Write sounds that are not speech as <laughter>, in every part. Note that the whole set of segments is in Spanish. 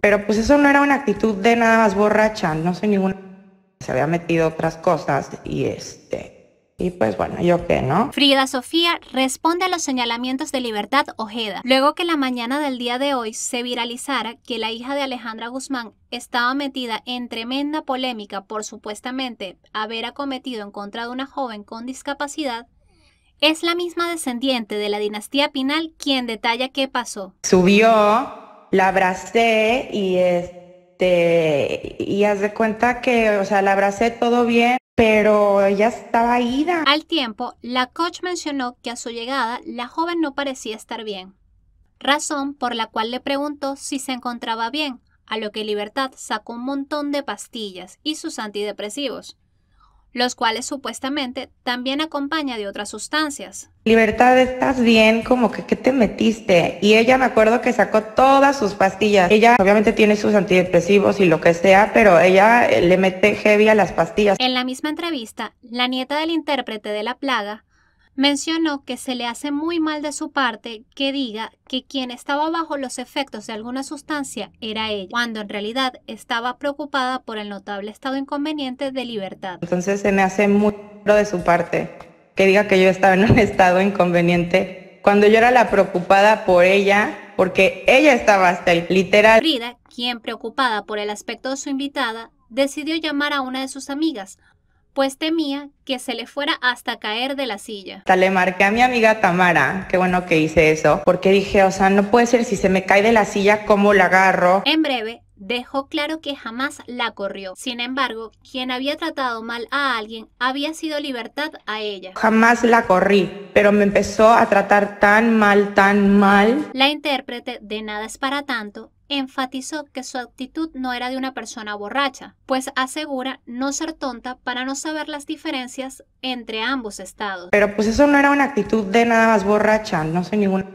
Pero pues eso no era una actitud de nada más borracha, no sé ninguna se había metido otras cosas y este y pues bueno, yo qué, ¿no? Frida Sofía responde a los señalamientos de Libertad Ojeda, luego que la mañana del día de hoy se viralizara que la hija de Alejandra Guzmán estaba metida en tremenda polémica por supuestamente haber acometido en contra de una joven con discapacidad. Es la misma descendiente de la dinastía Pinal quien detalla qué pasó. Subió la abracé y este, y haz de cuenta que, o sea, la abracé todo bien, pero ella estaba ida. Al tiempo, la coach mencionó que a su llegada la joven no parecía estar bien, razón por la cual le preguntó si se encontraba bien, a lo que Libertad sacó un montón de pastillas y sus antidepresivos los cuales supuestamente también acompaña de otras sustancias. Libertad, estás bien, como que ¿qué te metiste? Y ella me acuerdo que sacó todas sus pastillas. Ella obviamente tiene sus antidepresivos y lo que sea, pero ella eh, le mete heavy a las pastillas. En la misma entrevista, la nieta del intérprete de la plaga mencionó que se le hace muy mal de su parte que diga que quien estaba bajo los efectos de alguna sustancia era ella, cuando en realidad estaba preocupada por el notable estado inconveniente de libertad. Entonces se me hace muy de su parte que diga que yo estaba en un <laughs> estado inconveniente cuando yo era la preocupada por ella porque ella estaba hasta el literal. Frida, quien preocupada por el aspecto de su invitada, decidió llamar a una de sus amigas, pues temía que se le fuera hasta caer de la silla. Le marqué a mi amiga Tamara, qué bueno que hice eso, porque dije, o sea, no puede ser si se me cae de la silla, ¿cómo la agarro? En breve, dejó claro que jamás la corrió. Sin embargo, quien había tratado mal a alguien había sido libertad a ella. Jamás la corrí, pero me empezó a tratar tan mal, tan mal. La intérprete de Nada es para tanto enfatizó que su actitud no era de una persona borracha, pues asegura no ser tonta para no saber las diferencias entre ambos estados. Pero pues eso no era una actitud de nada más borracha, no sé ninguna...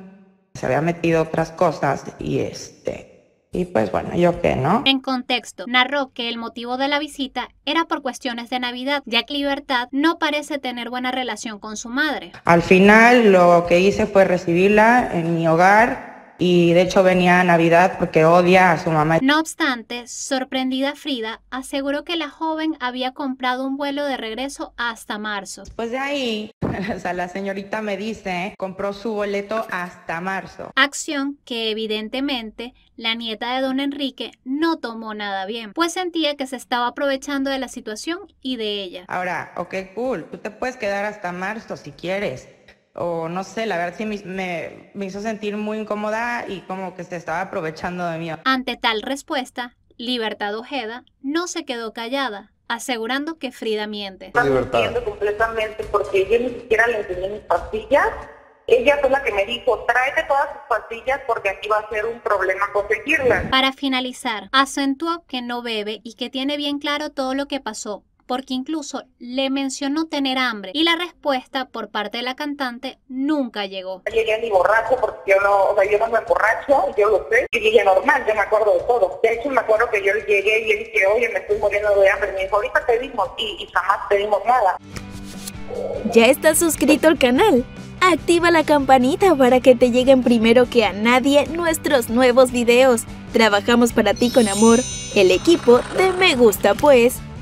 Se había metido otras cosas y este y pues bueno, yo qué, ¿no? En contexto, narró que el motivo de la visita era por cuestiones de Navidad, ya que Libertad no parece tener buena relación con su madre. Al final lo que hice fue recibirla en mi hogar y de hecho venía a Navidad porque odia a su mamá. No obstante, sorprendida Frida aseguró que la joven había comprado un vuelo de regreso hasta marzo. Pues de ahí, <laughs> o sea, la señorita me dice, ¿eh? compró su boleto hasta marzo. Acción que evidentemente la nieta de don Enrique no tomó nada bien, pues sentía que se estaba aprovechando de la situación y de ella. Ahora, ok, cool, tú te puedes quedar hasta marzo si quieres o no sé, la verdad sí me, me, hizo sentir muy incómoda y como que se estaba aprovechando de mí. Ante tal respuesta, Libertad Ojeda no se quedó callada, asegurando que Frida miente. Libertad. completamente porque yo ni siquiera le enseñé mis pastillas. Ella fue la que me dijo, tráete todas tus pastillas porque aquí va a ser un problema conseguirlas. Para finalizar, acentuó que no bebe y que tiene bien claro todo lo que pasó, porque incluso le mencionó tener hambre y la respuesta por parte de la cantante nunca llegó. llegué ni borracho porque yo no, o sea, yo no me borracho, yo lo sé, y llegué normal, yo me acuerdo de todo. De hecho, me acuerdo que yo llegué y le dije, oye, me estoy muriendo de hambre. Me dijo, ahorita te dimos y, y jamás te dimos nada. ¿Ya estás suscrito al canal? Activa la campanita para que te lleguen primero que a nadie nuestros nuevos videos. Trabajamos para ti con amor, el equipo de Me Gusta Pues.